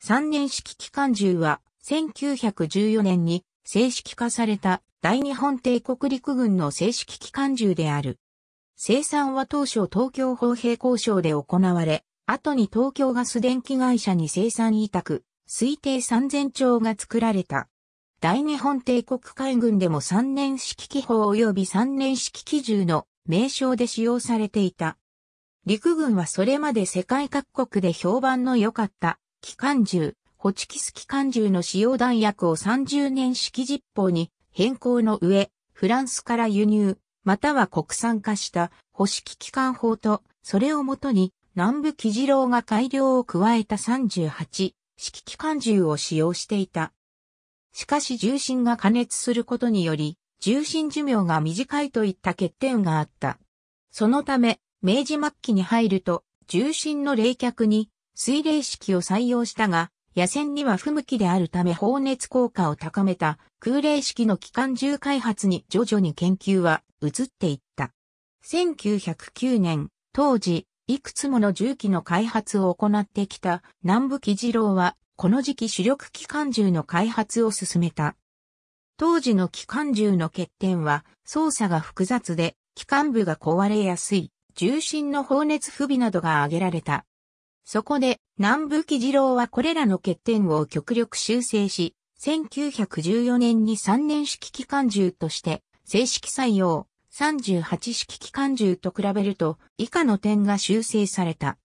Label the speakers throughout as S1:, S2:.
S1: 三年式機関銃は1914年に正式化された大日本帝国陸軍の正式機関銃である。生産は当初東京砲兵交渉で行われ、後に東京ガス電気会社に生産委託、推定3000丁が作られた。大日本帝国海軍でも三年式機砲及び三年式機銃の名称で使用されていた。陸軍はそれまで世界各国で評判の良かった機関銃、ホチキス機関銃の使用弾薬を30年式実法に変更の上、フランスから輸入、または国産化した保式機関砲と、それをもとに南部木次郎が改良を加えた38式機関銃を使用していた。しかし重心が加熱することにより、重心寿命が短いといった欠点があった。そのため、明治末期に入ると、重心の冷却に水冷式を採用したが、野戦には不向きであるため放熱効果を高めた空冷式の機関銃開発に徐々に研究は移っていった。1909年、当時、いくつもの銃器の開発を行ってきた南部喜次郎は、この時期主力機関銃の開発を進めた。当時の機関銃の欠点は、操作が複雑で、機関部が壊れやすい、重心の放熱不備などが挙げられた。そこで、南部喜次郎はこれらの欠点を極力修正し、1914年に3年式機関銃として正式採用、38式機関銃と比べると以下の点が修正された。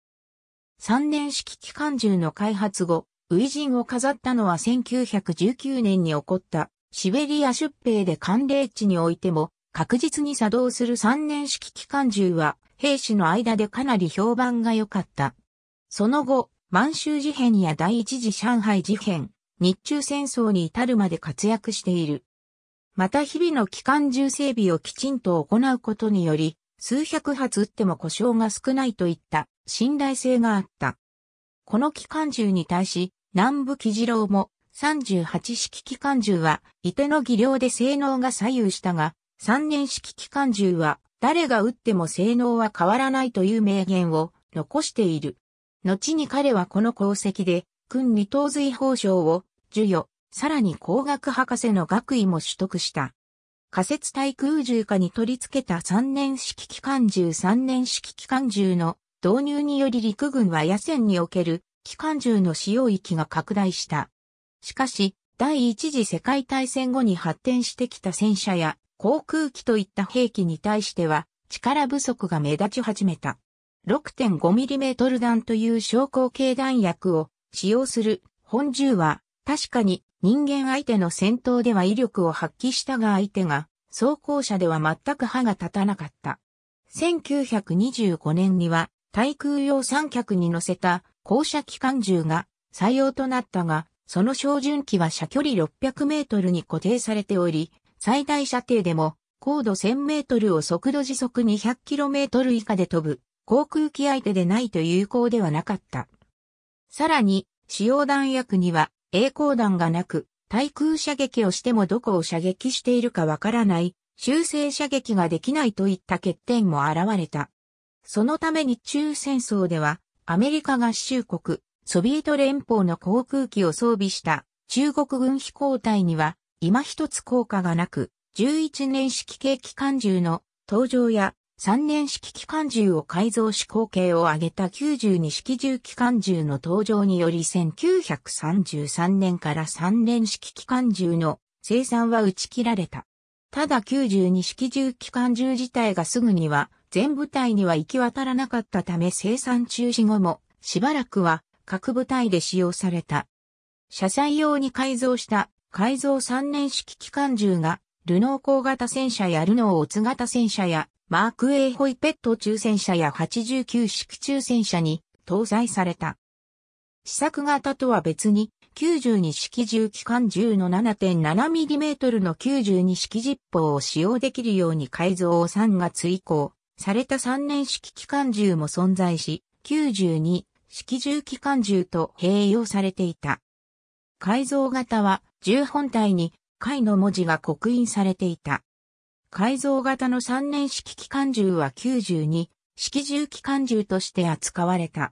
S1: 3年式機関銃の開発後、初陣を飾ったのは1919年に起こったシベリア出兵で寒冷地においても確実に作動する3年式機関銃は兵士の間でかなり評判が良かった。その後、満州事変や第一次上海事変、日中戦争に至るまで活躍している。また日々の機関銃整備をきちんと行うことにより、数百発撃っても故障が少ないといった信頼性があった。この機関銃に対し、南部喜次郎も38式機関銃は、伊手の技量で性能が左右したが、3年式機関銃は、誰が撃っても性能は変わらないという名言を残している。後に彼はこの功績で、君理東随法賞を授与、さらに工学博士の学位も取得した。仮設対空銃化に取り付けた三年式機関銃三年式機関銃の導入により陸軍は野戦における機関銃の使用域が拡大した。しかし、第一次世界大戦後に発展してきた戦車や航空機といった兵器に対しては力不足が目立ち始めた。6.5mm 弾という昇降系弾薬を使用する本銃は確かに人間相手の戦闘では威力を発揮したが相手が装甲車では全く歯が立たなかった。1925年には対空用三脚に乗せた降車機関銃が採用となったが、その照準機は射距離600メートルに固定されており、最大射程でも高度1000メートルを速度時速200キロメートル以下で飛ぶ航空機相手でないと有効ではなかった。さらに、使用弾薬には栄光弾がなく、対空射撃をしてもどこを射撃しているかわからない、修正射撃ができないといった欠点も現れた。そのため日中戦争では、アメリカ合衆国、ソビエト連邦の航空機を装備した中国軍飛行隊には、今一つ効果がなく、11年式系機関銃の登場や3年式機関銃を改造し口径を上げた92式銃機関銃の登場により1933年から3年式機関銃の生産は打ち切られた。ただ92式銃機関銃自体がすぐには全部隊には行き渡らなかったため生産中止後もしばらくは各部隊で使用された。車載用に改造した改造3年式機関銃がルノー鋼型戦車やルノーオツ型戦車やマーク A ホイペット抽選車や89式抽選車に搭載された。試作型とは別に、92式銃機関銃の 7.7mm の92式実砲を使用できるように改造を3月以降、された3年式機関銃も存在し、92式銃機関銃と併用されていた。改造型は、銃本体に、回の文字が刻印されていた。改造型の3年式機関銃は92式銃機関銃として扱われた。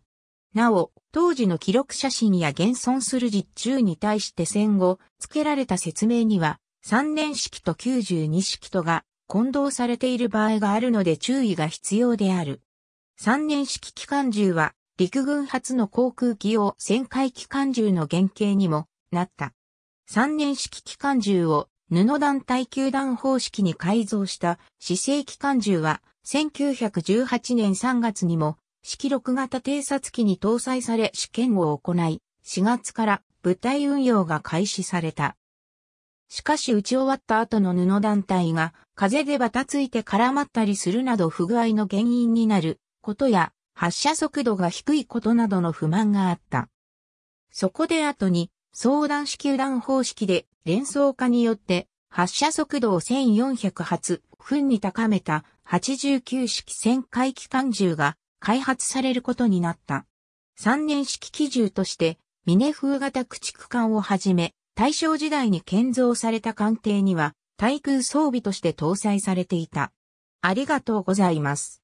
S1: なお、当時の記録写真や現存する実銃に対して戦後、付けられた説明には、3年式と92式とが混同されている場合があるので注意が必要である。3年式機関銃は、陸軍初の航空機用旋回機関銃の原型にもなった。3年式機関銃を布団耐久弾方式に改造した四世紀艦銃は1918年3月にも式録型偵察機に搭載され試験を行い、4月から部隊運用が開始された。しかし撃ち終わった後の布団体が風でバタついて絡まったりするなど不具合の原因になることや発射速度が低いことなどの不満があった。そこで後に相談式球断方式で連想化によって発射速度を1400発分に高めた89式旋回機関銃が開発されることになった。3年式機銃としてミネ風型駆逐艦をはじめ大正時代に建造された艦艇には対空装備として搭載されていた。ありがとうございます。